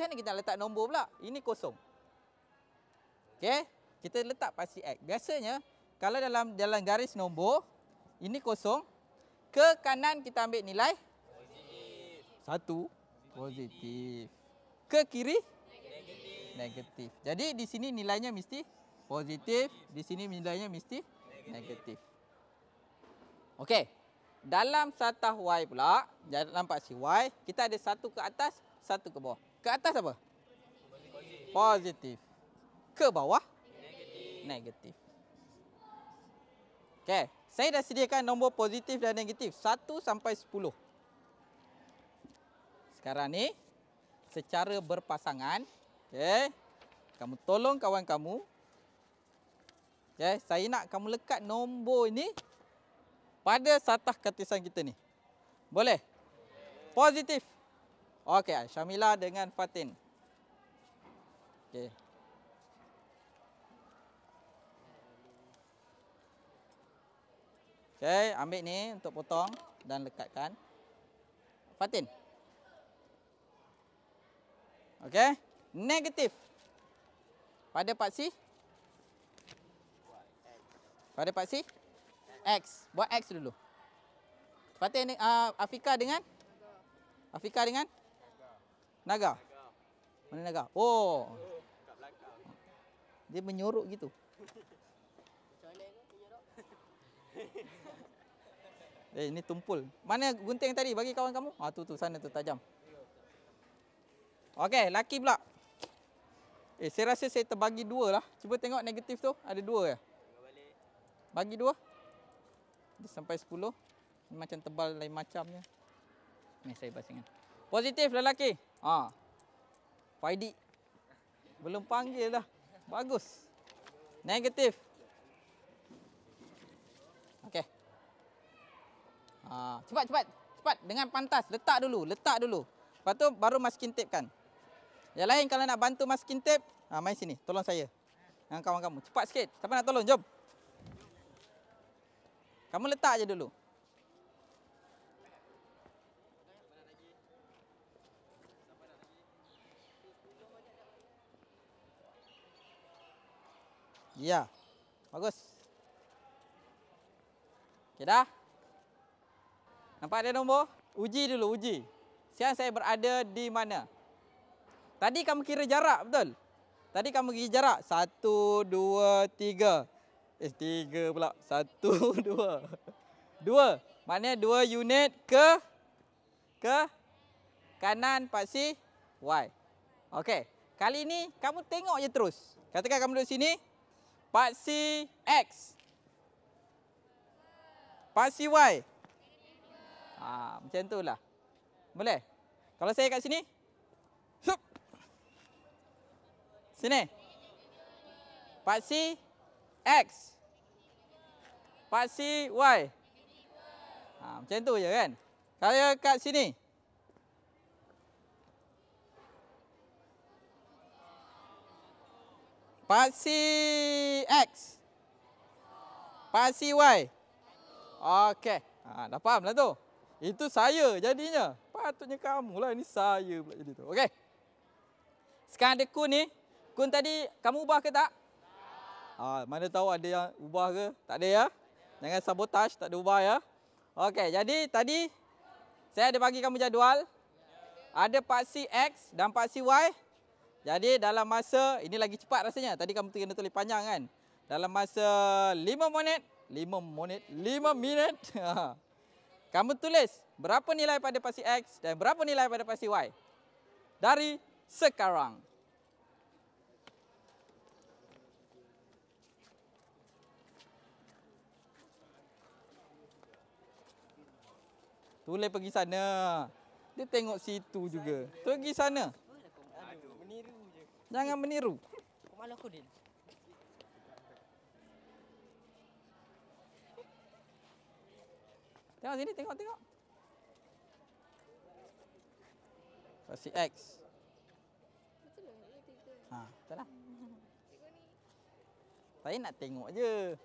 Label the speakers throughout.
Speaker 1: macam mana kita nak letak nombor pula? Ini kosong. Okey, kita letak pasti X. Biasanya kalau dalam dalam garis nombor ini kosong, ke kanan kita ambil nilai positif. Satu positif. Ke kiri negatif. negatif. Jadi di sini nilainya mesti positif, di sini nilainya mesti negatif. Okey. Dalam satah Y pula, nampak si Y, kita ada satu ke atas, satu ke bawah. Ke atas apa? Positif. Ke bawah? Negatif. Negatif. Okey, saya dah sediakan nombor positif dan negatif satu sampai sepuluh. Sekarang ni secara berpasangan, okay? Kamu tolong kawan kamu. Okay, saya nak kamu lekat nombor ini pada satah katisan kita ni. Boleh? Positif. Okey, Syamila dengan Fatin. Okey. Okey, ambil ni untuk potong dan lekatkan. Fatin. Okey, negatif. Pada part C. Pada part C. X. Buat X dulu. Fatin, uh, Afika dengan? Afika dengan? Naga. Mana naga? Oh. Dia menyorok gitu. Eh, ini tumpul. Mana gunting tadi bagi kawan kamu? Ah, tu tu sana tu tajam. Okey, laki pula. Eh, saya rasa saya terbagi dua lah. Cuba tengok negatif tu. Ada dua ke? Ya? Bagi dua. Dia sampai sepuluh. Ini macam tebal lain macamnya. Ni saya pasangkan. Positif lelaki. Ha. Faidi. Belum panggil dah. Bagus. Negatif. Okey. Ha, cepat cepat. Cepat dengan pantas. Letak dulu, letak dulu. Lepas tu baru masking tape kan. Yang lain kalau nak bantu masking tape, ha, main sini. Tolong saya. Dengan kawan kamu. Cepat sikit. Siapa nak tolong? Jom. Kamu letak aja dulu. Ya. Bagus. Okey dah. Nampak ada nombor? Uji dulu, uji. Sekarang saya berada di mana? Tadi kamu kira jarak, betul? Tadi kamu kira jarak. Satu, dua, tiga. Eh, tiga pula. Satu, dua. Dua. Maknanya dua unit ke? Ke? Kanan, paksi, Y. Okey. Kali ini, kamu tengok je terus. Katakan kamu duduk sini. Paksi X. Paksi Y. Ha, macam itulah. Boleh? Kalau saya kat sini. Hup. Sini. Paksi X. Paksi Y. Ha, macam tu je kan? Kalau kat sini. Pasi X. Pasi Y. Okey. Ha, dah faham lah tu. Itu saya jadinya. Patutnya kamu lah. Ini saya pula jadi tu. Okey. Sekarang ada kun ni. Kun tadi kamu ubah ke tak? Ha, mana tahu ada yang ubah ke? Tak ada ya? Jangan sabotaj. Tak ada ubah ya? Okey. Jadi tadi saya ada bagi kamu jadual. Ada paksi X dan paksi Y. Jadi dalam masa ini lagi cepat rasanya. Tadi kamu kena tulis panjang kan? Dalam masa 5 minit, 5 minit, 5 minit. kamu tulis berapa nilai pada pasti x dan berapa nilai pada pasti y. Dari sekarang. Tulis pergi sana. Dia tengok situ juga. Pergi sana. Jangan meniru. Kau aku, Din. Tengok sini, tengok, tengok. Pasti X. Ha, lah. tak lah. Saya nak tengok je.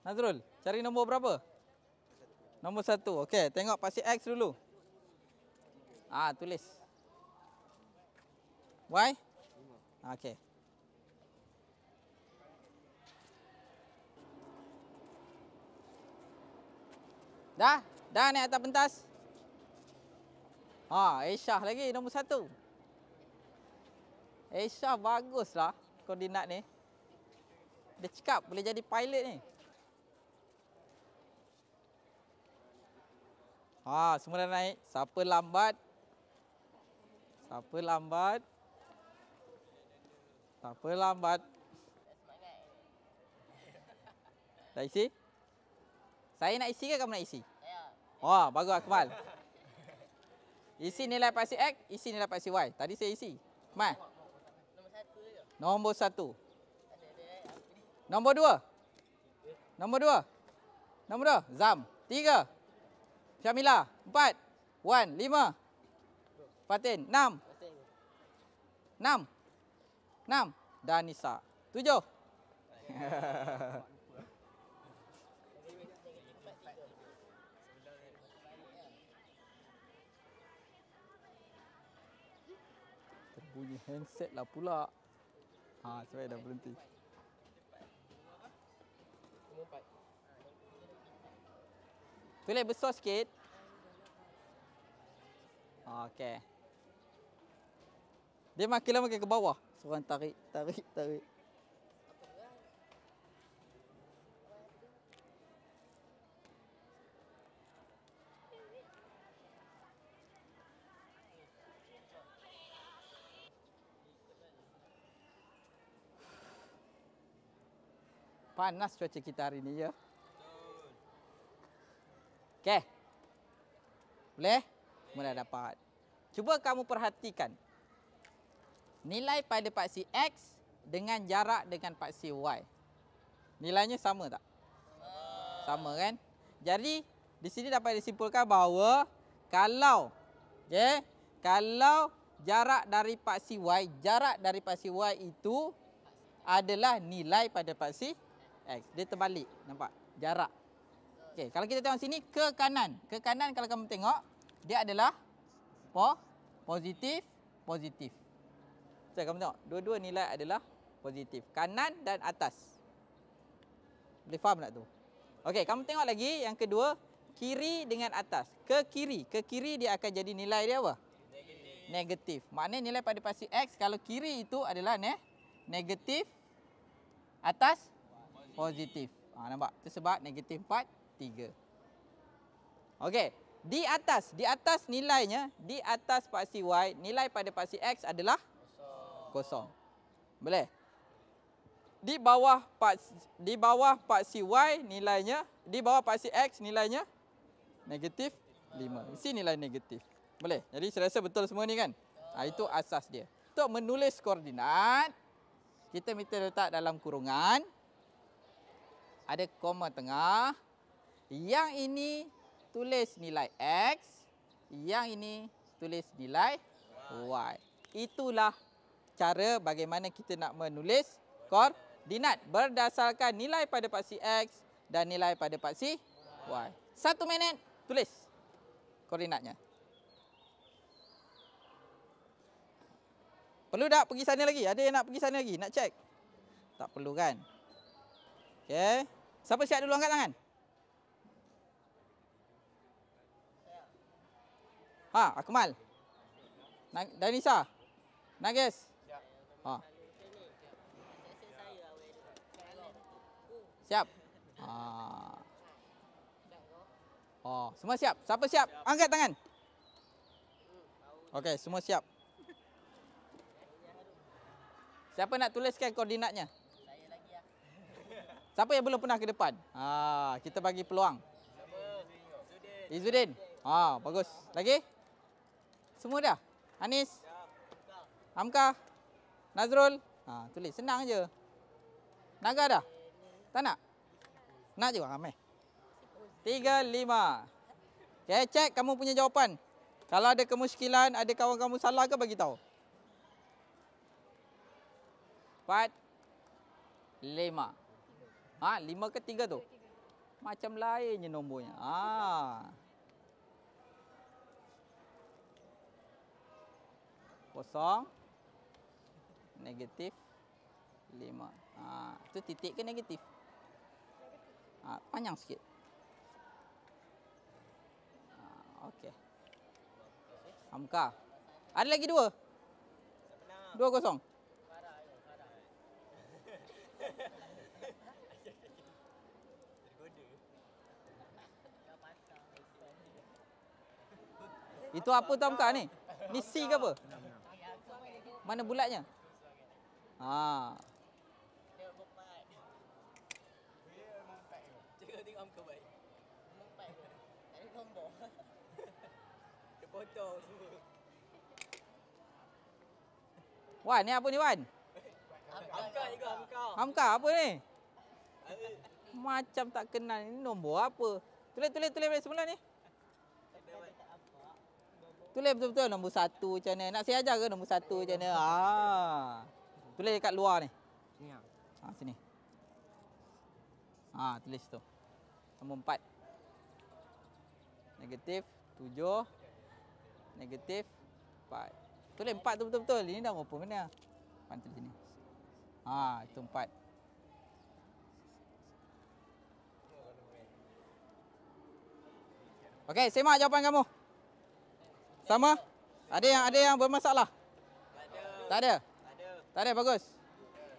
Speaker 1: Nazrul, cari nombor berapa? Nombor satu. Okey, tengok pasti X dulu. Ah, tulis. Why? Okay. Dah? Dah naik atas pentas? Ha, Aisyah lagi nombor satu. Aisyah baguslah koordinat ni. Dia cakap boleh jadi pilot ni. Ha, semua dah naik. Siapa lambat? Siapa lambat? Tak apa lambat. Dah isi? Saya nak isi ke kamu nak isi? Saya. oh, bagus Akmal. Isi nilai pasti X, isi nilai pasti Y. Tadi saya isi. Akmal. Nombor satu je. Nombor dua. Nombor dua. Nombor dua. Zam. Tiga. Syamila. Empat. One Lima. Fatin. Enam. Enam. Enam. Dan Nisa. Tujuh. Terbunyi handset lah pula. Ha, sebab dah berhenti. Tulis besar sikit. Okey. Dia makin lama ke bawah. Seorang tarik, tarik, tarik. Panas cuaca kita hari ini ya. Okey. Boleh? Mula dapat. Cuba kamu perhatikan nilai pada paksi X dengan jarak dengan paksi Y. Nilainya sama tak? Sama kan? Jadi di sini dapat disimpulkan bahawa kalau okay, kalau jarak dari paksi Y, jarak dari paksi Y itu adalah nilai pada paksi X. Dia terbalik, nampak? Jarak. Okay, kalau kita tengok sini ke kanan. Ke kanan kalau kamu tengok, dia adalah po positif, positif. So, kamu tengok, dua-dua nilai adalah positif. Kanan dan atas. Boleh faham tak tu? Okey, kamu tengok lagi yang kedua, kiri dengan atas. Ke kiri, ke kiri dia akan jadi nilai dia apa? Negatif. negatif. Maknanya nilai pada pasti X kalau kiri itu adalah ne negatif atas positif. positif. Ah, ha, nampak? Itu sebab negatif 4, 3. Okey, di atas, di atas nilainya, di atas paksi Y, nilai pada paksi X adalah kosong. Boleh? Di bawah paksi, di bawah paksi Y nilainya, di bawah paksi X nilainya negatif 5. Mesti nilai negatif. Boleh? Jadi saya rasa betul semua ni kan? Ha, itu asas dia. Untuk menulis koordinat, kita mesti letak dalam kurungan. Ada koma tengah. Yang ini tulis nilai X. Yang ini tulis nilai Y. Itulah cara bagaimana kita nak menulis koordinat berdasarkan nilai pada paksi X dan nilai pada paksi Y. Satu minit, tulis koordinatnya. Perlu tak pergi sana lagi? Ada yang nak pergi sana lagi? Nak cek? Tak perlu kan? Okay. Siapa siap dulu angkat tangan? Ha, Akmal. Danisa. Nagis. Nagis. Ha. Siap. Oh. Semua siap. Siapa siap? Angkat tangan. Okey, semua siap. Siapa nak tuliskan koordinatnya? Siapa yang belum pernah ke depan? Ha, kita bagi peluang. Izudin. Ha, bagus. Lagi? Semua dah? Anis? Amka. Nazrul. Ha, tulis senang je. Naga dah? Tak nak? Nak juga ramai. Tiga, lima. Okay, cek kamu punya jawapan. Kalau ada kemuskilan, ada kawan kamu salah ke bagi tahu. Empat. Lima. Ha, lima ke tiga tu? Macam lain lainnya nombornya. Ha. Kosong negatif 5. Ha, tu titik ke negatif? Ha, panjang sikit. Ha, Okey. Hamka. Ada lagi dua? Dua kosong. Itu apa tu Hamka ni? Ni C ke apa? Mana bulatnya? Ha. Wan, ni apa ni Wan? Hamka juga, Hamka. Hamka, apa ni? Macam tak kenal ni nombor apa? Tulis tulis tulis balik semula ni. Tulis betul-betul nombor satu macam ni. Nak saya ajar ke nombor satu macam ni? Ah. Tulis kat luar ni. ah. Ha, ah sini. Ha, tulis tu. Nombor empat. Negatif tujuh. Negatif empat. Tulis empat tu betul-betul. Ini dah berapa mana? Pantul sini. Ha, itu empat. Okey, semak jawapan kamu. Sama? Ada yang ada yang bermasalah? Tak ada. Tak ada. Tak ada bagus.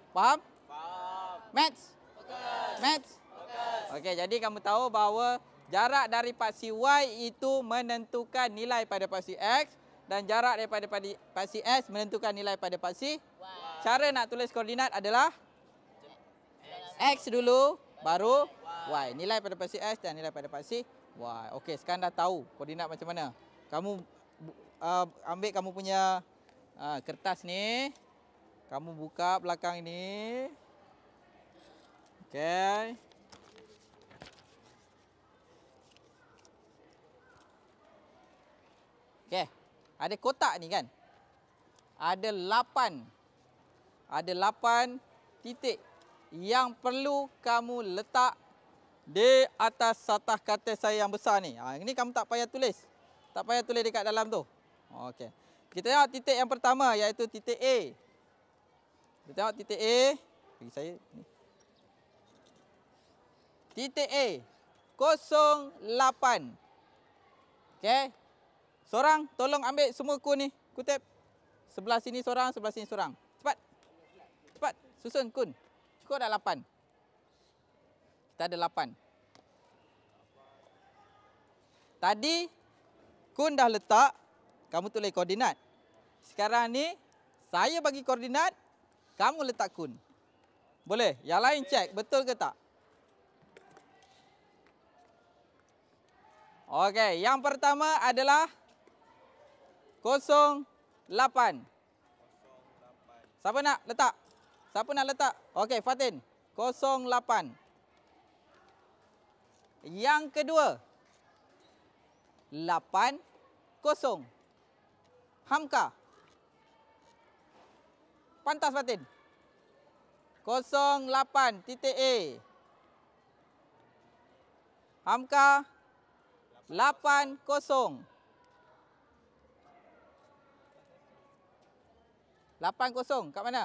Speaker 1: Faham? Faham. Maths? Fokus. Maths? Fokus. Okey, jadi kamu tahu bahawa jarak dari paksi Y itu menentukan nilai pada paksi X dan jarak daripada paksi S menentukan nilai pada paksi Y. Cara nak tulis koordinat adalah X dulu baru Y. Nilai pada paksi S dan nilai pada paksi Y. Okey, sekarang dah tahu koordinat macam mana. Kamu uh, ambil kamu punya uh, kertas ni. Kamu buka belakang ini. Okey. Okay. Ada kotak ni kan? Ada lapan. Ada lapan titik yang perlu kamu letak di atas satah katil saya yang besar ni. Ha ini kamu tak payah tulis. Tak payah tulis dekat dalam tu. Okey. Kita lihat titik yang pertama iaitu titik A. Kita tengok titik A. Bagi saya. Ni. Titik A. 08. Okey. Seorang tolong ambil semua kun ni. Kutip. Sebelah sini seorang, sebelah sini seorang. Cepat. Cepat. Susun kun. Cukup ada 8. Kita ada 8. Tadi kun dah letak. Kamu tulis koordinat. Sekarang ni saya bagi koordinat kamu letak kun. Boleh? Yang lain cek betul ke tak? Okey, yang pertama adalah 08. Siapa nak letak? Siapa nak letak? Okey, Fatin. 08. Yang kedua 8 0. Hamka 08 pantas batin. 08 titik A. Hamka 8 kosong. 8 kosong kat mana?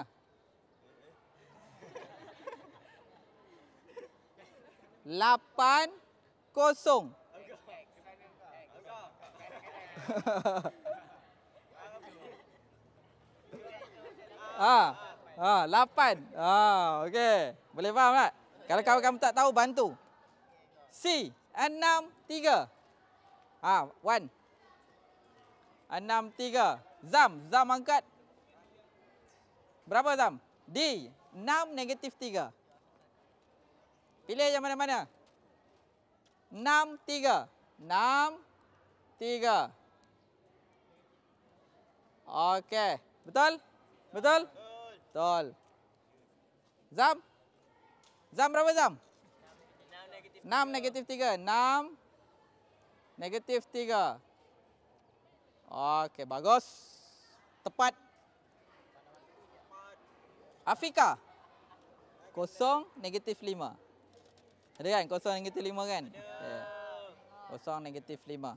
Speaker 1: kosong. Ha. Ha, lapan. Ha, okey. Boleh faham tak? Kalau kawan kamu tak tahu, bantu. C, enam, tiga. Ha, Wan. Enam, tiga. Zam, Zam angkat. Berapa Zam? D, enam, negatif tiga. Pilih yang mana-mana. Enam, tiga. Enam, tiga. Okey, betul? Betul? Betul? Betul. Zam? Zam berapa Zam? 6 negatif 3. 6 negatif 3. Okey, bagus. Tepat. Afika. Kosong negatif 5. Ada kan? Kosong negatif 5 kan? Okay. Kosong negatif 5.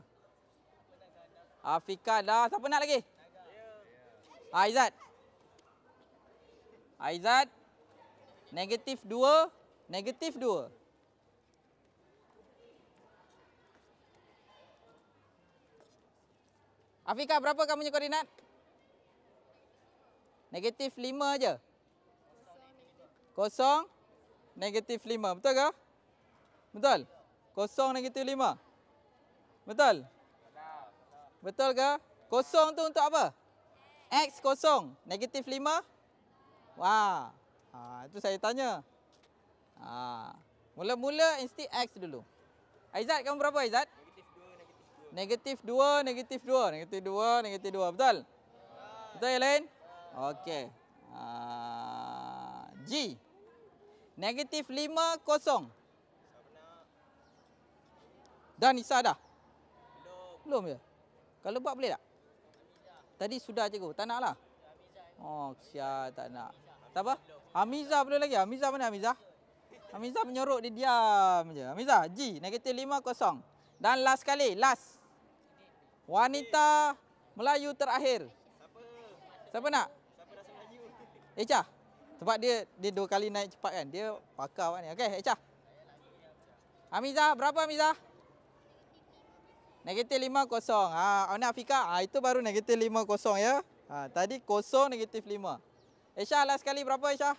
Speaker 1: Afika dah. Siapa nak lagi? Aizat. Aizat Negatif 2 Negatif 2 Afika berapa kamu punya koordinat? Negatif 5 aja. Kosong Negatif 5 betul ke? Betul? Kosong negatif 5 Betul? Betul ke? Kosong tu untuk apa? X kosong Negatif 5 Wah. Ha, itu saya tanya. Ha. Mula-mula insti X dulu. Aizat kamu berapa Aizat? Negatif 2, negatif 2. Negatif 2, negatif 2. Betul? Ya. Betul yang lain? Ya. Okey. Ha. G. Negatif 5, kosong. Dan Isa dah? Belum. Belum ya? Kalau buat boleh tak? Tadi sudah cikgu. Tak nak lah. Oh, kesian tak nak. Tak apa. Amiza perlu lagi. Amiza mana Amiza? Amiza menyorok dia diam je. Amiza, G, negatif lima kosong. Dan last kali last. Wanita Melayu terakhir. Siapa? Siapa nak? Echa. Sebab dia dia dua kali naik cepat kan. Dia pakar awak ni. Okey, Echa. Amiza, berapa Amiza? Negatif lima kosong. Ha, ah, Awana Afika, ha, ah, itu baru negatif lima kosong ya. Ha, tadi kosong negatif lima. Aisha last sekali berapa Aisha?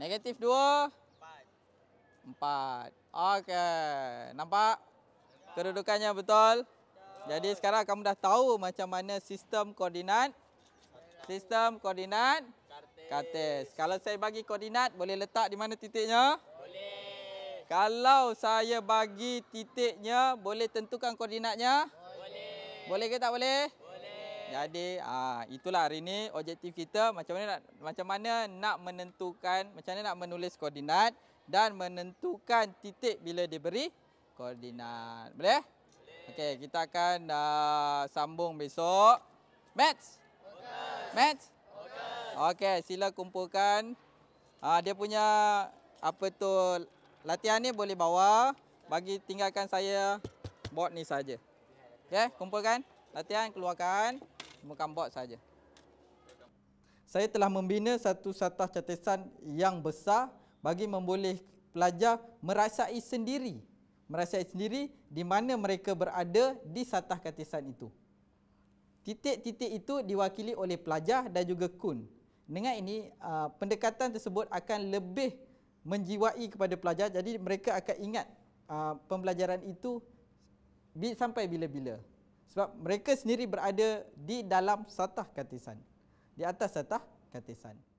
Speaker 1: Negatif 2 Empat. Okey. Nampak? Kedudukannya betul. Jadi sekarang kamu dah tahu macam mana sistem koordinat. Sistem koordinat. Kartes. Kalau saya bagi koordinat, boleh letak di mana titiknya? Boleh. Kalau saya bagi titiknya, boleh tentukan koordinatnya? Boleh. Boleh ke tak boleh? Jadi ha, itulah hari ini objektif kita macam mana nak, macam mana nak menentukan macam mana nak menulis koordinat dan menentukan titik bila diberi koordinat. Boleh? Boleh. Okey, kita akan uh, sambung besok. Maths. Fokus. Maths. Okey, sila kumpulkan. Uh, dia punya apa tu latihan ni boleh bawa bagi tinggalkan saya board ni saja. Okey, kumpulkan. Latihan keluarkan. Memekan bot saja. Saya telah membina satu satah catatan yang besar bagi memboleh pelajar merasai sendiri merasai sendiri di mana mereka berada di satah catatan itu. Titik-titik itu diwakili oleh pelajar dan juga kun. Dengan ini uh, pendekatan tersebut akan lebih menjiwai kepada pelajar jadi mereka akan ingat uh, pembelajaran itu sampai bila-bila. Sebab mereka sendiri berada di dalam satah katisan. Di atas satah katisan.